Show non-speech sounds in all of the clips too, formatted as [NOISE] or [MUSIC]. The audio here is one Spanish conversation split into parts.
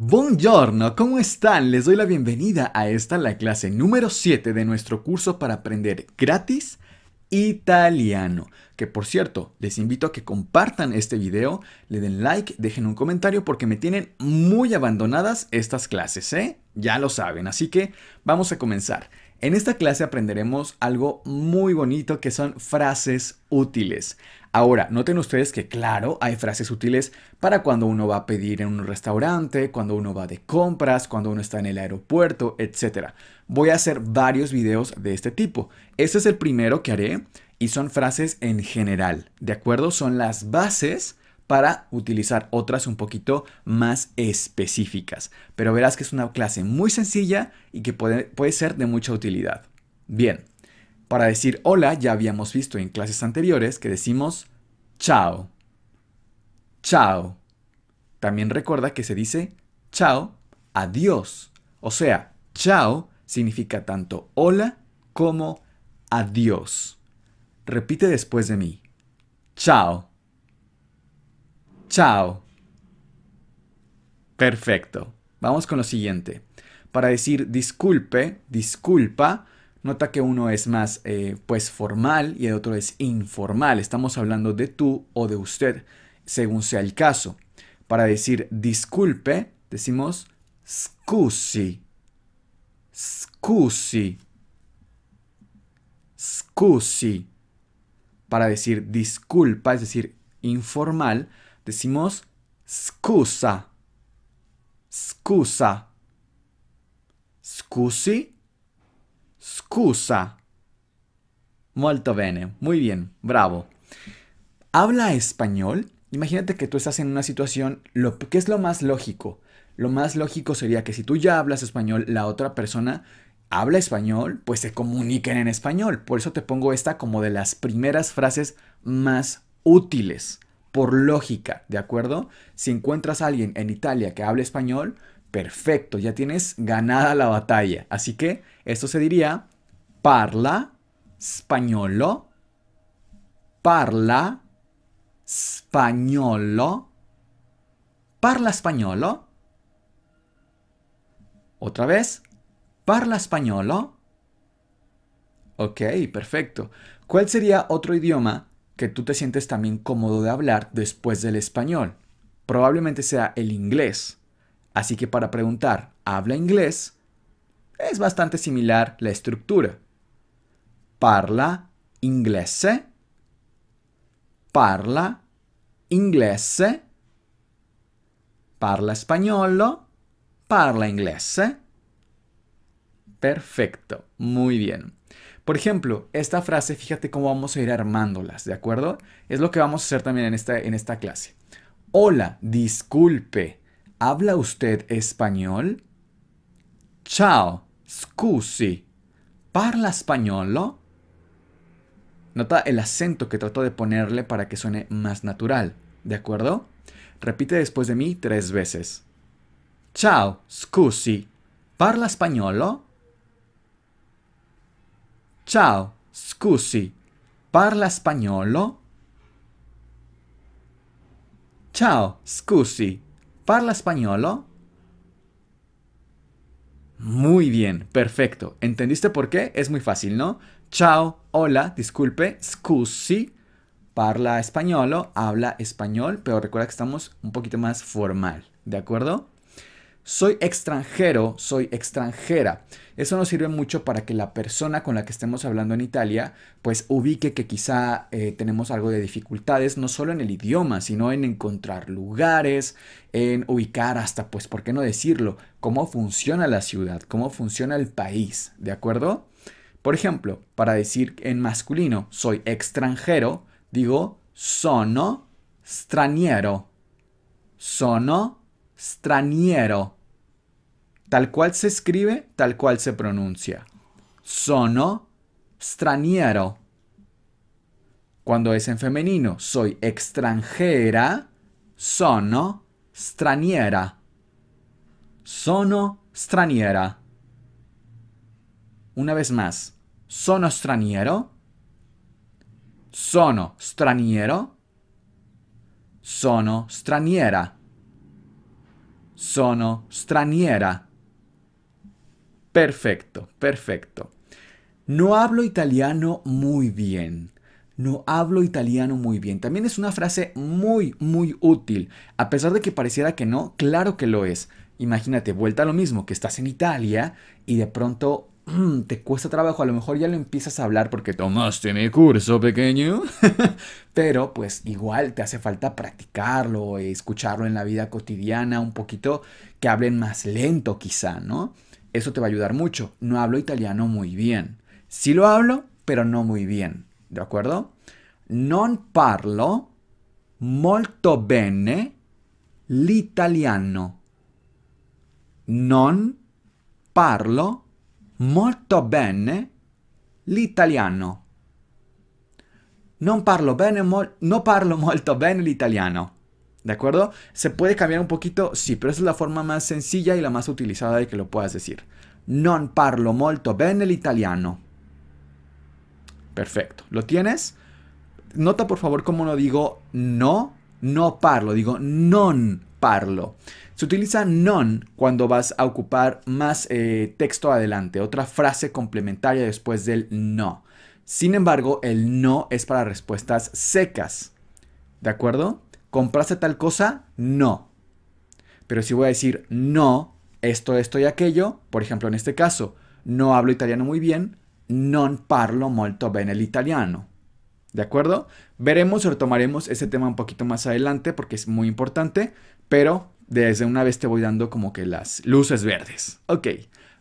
Buongiorno, ¿cómo están? Les doy la bienvenida a esta, la clase número 7 de nuestro curso para aprender gratis italiano. Que por cierto, les invito a que compartan este video, le den like, dejen un comentario porque me tienen muy abandonadas estas clases, ¿eh? Ya lo saben, así que vamos a comenzar. En esta clase aprenderemos algo muy bonito que son frases útiles. Ahora, noten ustedes que claro, hay frases útiles para cuando uno va a pedir en un restaurante, cuando uno va de compras, cuando uno está en el aeropuerto, etc. Voy a hacer varios videos de este tipo. Este es el primero que haré y son frases en general, ¿de acuerdo? Son las bases para utilizar otras un poquito más específicas. Pero verás que es una clase muy sencilla y que puede, puede ser de mucha utilidad. Bien, para decir hola ya habíamos visto en clases anteriores que decimos chao. Chao. También recuerda que se dice chao, adiós. O sea, chao significa tanto hola como adiós. Repite después de mí. Chao. Chao. Perfecto. Vamos con lo siguiente. Para decir disculpe, disculpa, Nota que uno es más eh, pues formal y el otro es informal. Estamos hablando de tú o de usted, según sea el caso. Para decir disculpe, decimos scusi. Scusi. Scusi. Para decir disculpa, es decir, informal, decimos scusa. Scusa. Scusi scusa. Molto bene, muy bien, bravo. ¿Habla español? Imagínate que tú estás en una situación, lo, ¿qué es lo más lógico? Lo más lógico sería que si tú ya hablas español, la otra persona habla español, pues se comuniquen en español. Por eso te pongo esta como de las primeras frases más útiles, por lógica, ¿de acuerdo? Si encuentras a alguien en Italia que hable español, perfecto, ya tienes ganada la batalla. Así que esto se diría parla spagnolo, parla spagnolo, parla spagnolo. Otra vez, parla españolo. Ok, perfecto. ¿Cuál sería otro idioma que tú te sientes también cómodo de hablar después del español? Probablemente sea el inglés. Así que para preguntar, ¿habla inglés? es bastante similar la estructura. Parla inglese. Parla inglese. Parla español. Parla inglese. Perfecto, muy bien. Por ejemplo, esta frase, fíjate cómo vamos a ir armándolas, ¿de acuerdo? Es lo que vamos a hacer también en esta, en esta clase. Hola, disculpe, ¿habla usted español? Chao, Scusi, ¿parla spagnolo? Nota el acento que trato de ponerle para que suene más natural, ¿de acuerdo? Repite después de mí tres veces. Ciao, scusi, ¿parla spagnolo? Ciao, scusi, ¿parla spagnolo? Ciao, scusi, ¿parla spagnolo? Muy bien, perfecto. ¿Entendiste por qué? Es muy fácil, ¿no? Chao, hola, disculpe, scusi, parla o habla español, pero recuerda que estamos un poquito más formal, ¿de acuerdo? soy extranjero, soy extranjera. Eso nos sirve mucho para que la persona con la que estemos hablando en Italia pues ubique que quizá eh, tenemos algo de dificultades, no solo en el idioma, sino en encontrar lugares, en ubicar hasta, pues, ¿por qué no decirlo? Cómo funciona la ciudad, cómo funciona el país, ¿de acuerdo? Por ejemplo, para decir en masculino soy extranjero, digo sono straniero. Sono straniero Tal cual se escribe, tal cual se pronuncia. Sono straniero. Cuando es en femenino, soy extranjera. Sono straniera. Sono straniera. Una vez más. Sono straniero. Sono straniero. Sono straniera. Sono straniera. Perfecto, perfecto. No hablo italiano muy bien. No hablo italiano muy bien. También es una frase muy, muy útil. A pesar de que pareciera que no, claro que lo es. Imagínate, vuelta a lo mismo, que estás en Italia y de pronto [CLEARS THROAT] te cuesta trabajo, a lo mejor ya lo empiezas a hablar porque tomaste mi curso pequeño, [LAUGHS] pero pues igual te hace falta practicarlo, escucharlo en la vida cotidiana un poquito, que hablen más lento quizá, ¿no? Eso te va a ayudar mucho. No hablo italiano muy bien. Sí lo hablo, pero no muy bien. ¿De acuerdo? Non parlo molto bene l'italiano. Non parlo molto bene l'italiano. Non parlo bene, no parlo molto bene l'italiano. ¿De acuerdo? ¿Se puede cambiar un poquito? Sí, pero esa es la forma más sencilla y la más utilizada de que lo puedas decir. Non parlo molto bene italiano. Perfecto. ¿Lo tienes? Nota por favor cómo no digo no, no parlo, digo non parlo. Se utiliza non cuando vas a ocupar más eh, texto adelante, otra frase complementaria después del no. Sin embargo, el no es para respuestas secas. ¿De acuerdo? ¿Compraste tal cosa? No. Pero si voy a decir no, esto, esto y aquello, por ejemplo en este caso, no hablo italiano muy bien, non parlo molto bene l'italiano. ¿De acuerdo? Veremos o retomaremos ese tema un poquito más adelante porque es muy importante, pero desde una vez te voy dando como que las luces verdes. Ok,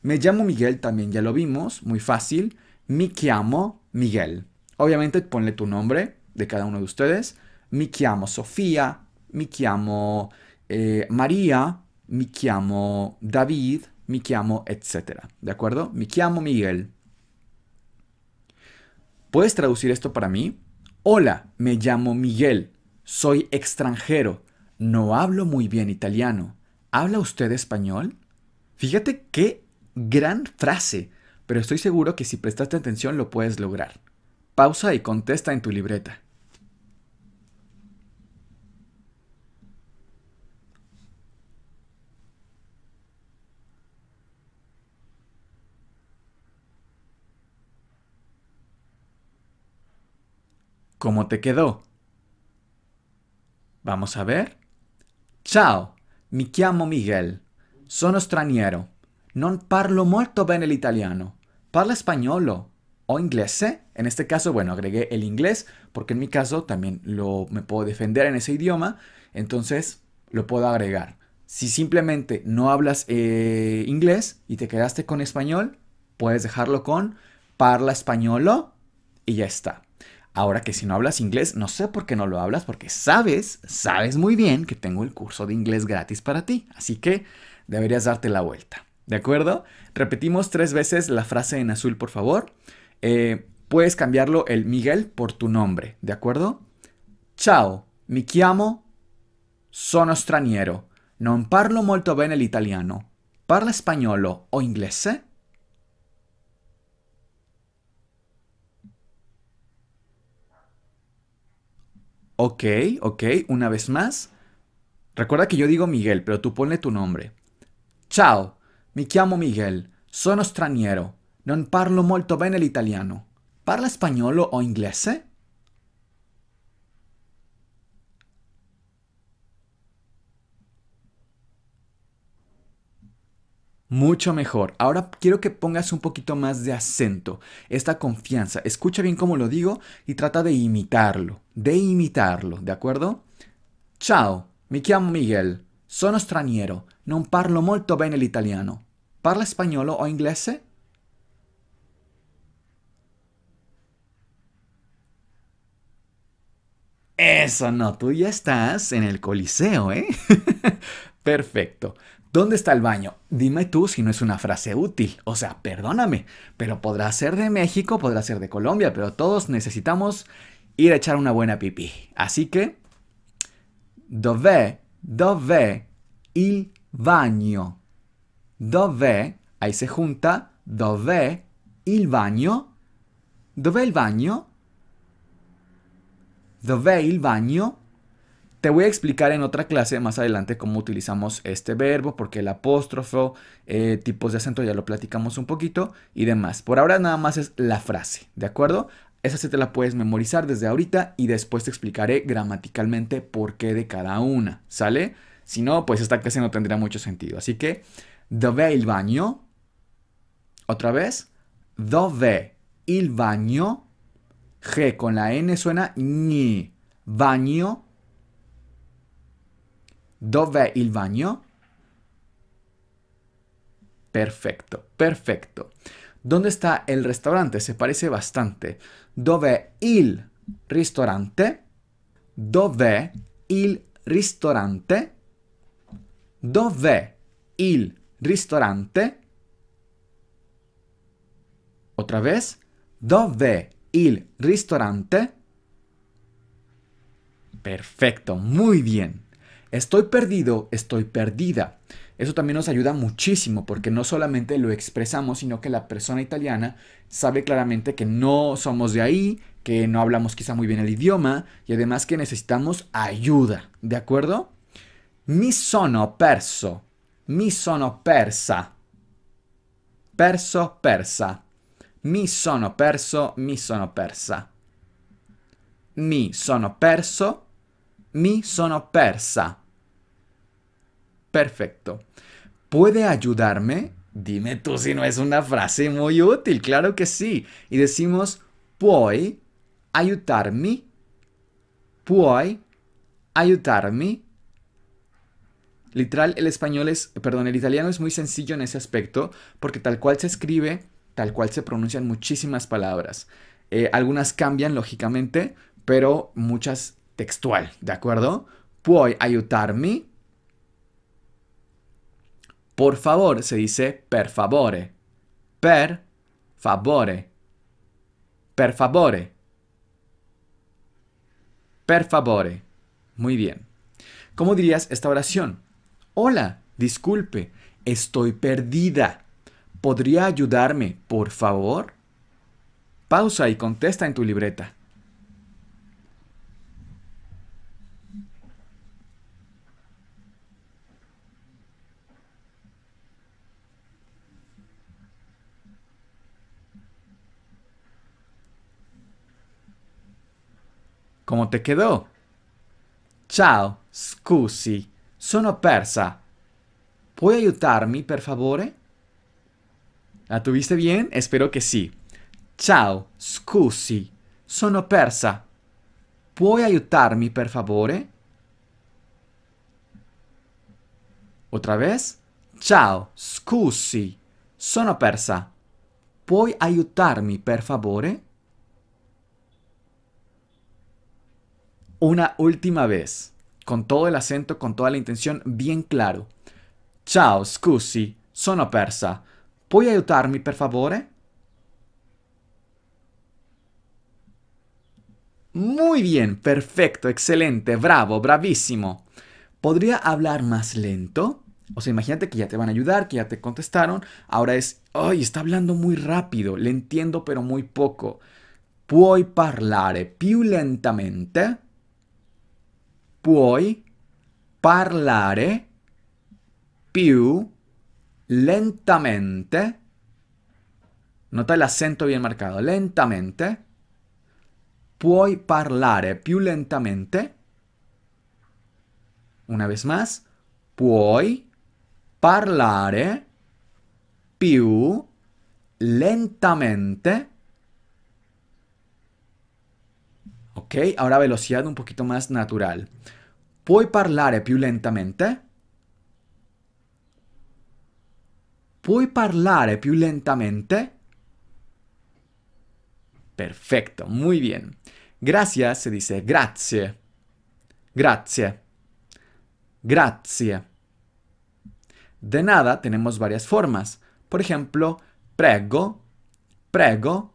me llamo Miguel, también ya lo vimos, muy fácil. Mi chiamo Miguel. Obviamente ponle tu nombre de cada uno de ustedes mi chiamo Sofía, me chiamo eh, María, mi llamo David, mi llamo etcétera, ¿de acuerdo? Mi llamo Miguel. ¿Puedes traducir esto para mí? Hola, me llamo Miguel, soy extranjero, no hablo muy bien italiano. ¿Habla usted español? Fíjate qué gran frase, pero estoy seguro que si prestaste atención lo puedes lograr. Pausa y contesta en tu libreta. ¿Cómo te quedó? Vamos a ver. Chao. mi llamo Miguel. Sono straniero. Non parlo molto el italiano. Parla español o inglés. En este caso, bueno, agregué el inglés porque en mi caso también lo, me puedo defender en ese idioma. Entonces, lo puedo agregar. Si simplemente no hablas eh, inglés y te quedaste con español, puedes dejarlo con parla españolo y ya está. Ahora que si no hablas inglés, no sé por qué no lo hablas, porque sabes, sabes muy bien que tengo el curso de inglés gratis para ti. Así que deberías darte la vuelta. ¿De acuerdo? Repetimos tres veces la frase en azul, por favor. Eh, puedes cambiarlo el Miguel por tu nombre. ¿De acuerdo? Chao, mi chiamo, sono straniero. Non parlo molto bene l'italiano. Parla spagnolo o inglese? Ok, ok, una vez más. Recuerda que yo digo Miguel, pero tú ponle tu nombre. Chao, me llamo Miguel, sono straniero, non parlo molto el italiano. Parla español o inglés? Mucho mejor. Ahora quiero que pongas un poquito más de acento, esta confianza. Escucha bien cómo lo digo y trata de imitarlo, de imitarlo, ¿de acuerdo? Ciao, mi chiamo Miguel, sono straniero, non parlo molto bene l'italiano. Parla español o inglés? Eso no, tú ya estás en el coliseo, ¿eh? [LAUGHS] Perfecto. ¿Dónde está el baño? Dime tú si no es una frase útil. O sea, perdóname, pero podrá ser de México, podrá ser de Colombia, pero todos necesitamos ir a echar una buena pipí. Así que, dove, dove, il baño. Dove, ahí se junta, dove, il baño. Dove il baño? Dove il baño? Te voy a explicar en otra clase más adelante cómo utilizamos este verbo, porque el apóstrofo, eh, tipos de acento ya lo platicamos un poquito y demás. Por ahora nada más es la frase, ¿de acuerdo? Esa sí te la puedes memorizar desde ahorita y después te explicaré gramaticalmente por qué de cada una, ¿sale? Si no, pues esta clase no tendría mucho sentido. Así que, dove el baño? Otra vez, dove il baño? G con la N suena ni Baño Dov'è il baño Perfecto, perfecto. ¿Dónde está el restaurante? Se parece bastante. Dov'è il ristorante? Dov'è il ristorante? Dov'è il ristorante? Otra vez. Dov'è il ristorante? Perfecto, muy bien. Estoy perdido, estoy perdida. Eso también nos ayuda muchísimo porque no solamente lo expresamos, sino que la persona italiana sabe claramente que no somos de ahí, que no hablamos quizá muy bien el idioma y además que necesitamos ayuda, ¿de acuerdo? Mi sono perso, mi sono persa. Perso, persa. Mi sono perso, mi sono persa. Mi sono perso, mi sono persa. Perfecto. ¿Puede ayudarme? Dime tú si no es una frase muy útil, claro que sí. Y decimos, puoi aiutarmi? Puoi aiutarmi? Literal, el español es, perdón, el italiano es muy sencillo en ese aspecto, porque tal cual se escribe, tal cual se pronuncian muchísimas palabras. Eh, algunas cambian, lógicamente, pero muchas textual, ¿de acuerdo? Puoi ayudarme, Por favor se dice per favore. Per favore. Per favore. Per favore. Muy bien. ¿Cómo dirías esta oración? Hola, disculpe, estoy perdida. ¿Podría ayudarme, por favor? Pausa y contesta en tu libreta. ¿Cómo te quedó? Ciao, scusi, sono persa. ¿Puoi ayudarme, per favore? ¿La tuviste bien? Espero que sí. Ciao, scusi, sono persa. ¿Puoi ayudarme, per favore? Otra vez. Ciao, scusi, sono persa. ¿Puoi ayudarme, per favore? una última vez, con todo el acento, con toda la intención bien claro. Ciao, scusi, sono persa. Puoi aiutarmi per favore? Muy bien, perfecto, excelente, bravo, bravísimo. ¿Podría hablar más lento? O sea, imagínate que ya te van a ayudar, que ya te contestaron. Ahora es, ay, está hablando muy rápido, le entiendo pero muy poco. ¿Puoi parlare più lentamente? puoi parlare più lentamente. Nota el acento bien marcado. Lentamente. Puoi parlare più lentamente. Una vez más. Puoi parlare più lentamente. Ok, ahora velocidad un poquito más natural. Puoi parlare più lentamente? Puoi parlare più lentamente? Perfecto, muy bien. Gracias se dice grazie. Grazie. Grazie. De nada tenemos varias formas. Por ejemplo, prego, prego,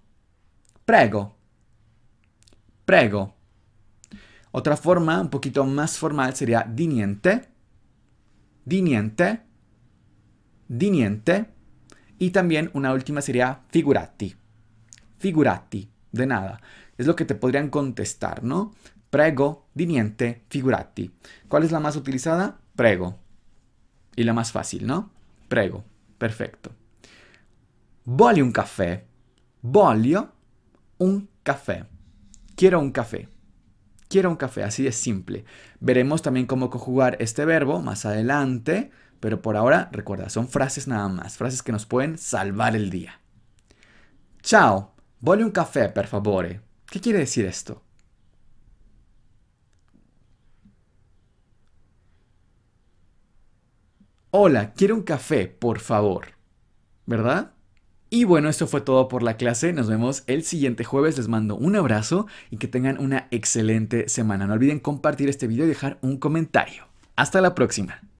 prego. Prego. Otra forma un poquito más formal sería di niente, di niente, di niente. Y también una última sería figurati, figurati, de nada. Es lo que te podrían contestar, ¿no? Prego, di niente, figurati. ¿Cuál es la más utilizada? Prego. Y la más fácil, ¿no? Prego. Perfecto. Voglio un café. Voglio un café. Quiero un café quiero un café, así de simple. Veremos también cómo conjugar este verbo más adelante, pero por ahora recuerda, son frases nada más, frases que nos pueden salvar el día. Chao. voglio un café, per favore. ¿Qué quiere decir esto? Hola, quiero un café, por favor. ¿Verdad? Y bueno, esto fue todo por la clase. Nos vemos el siguiente jueves. Les mando un abrazo y que tengan una excelente semana. No olviden compartir este video y dejar un comentario. Hasta la próxima.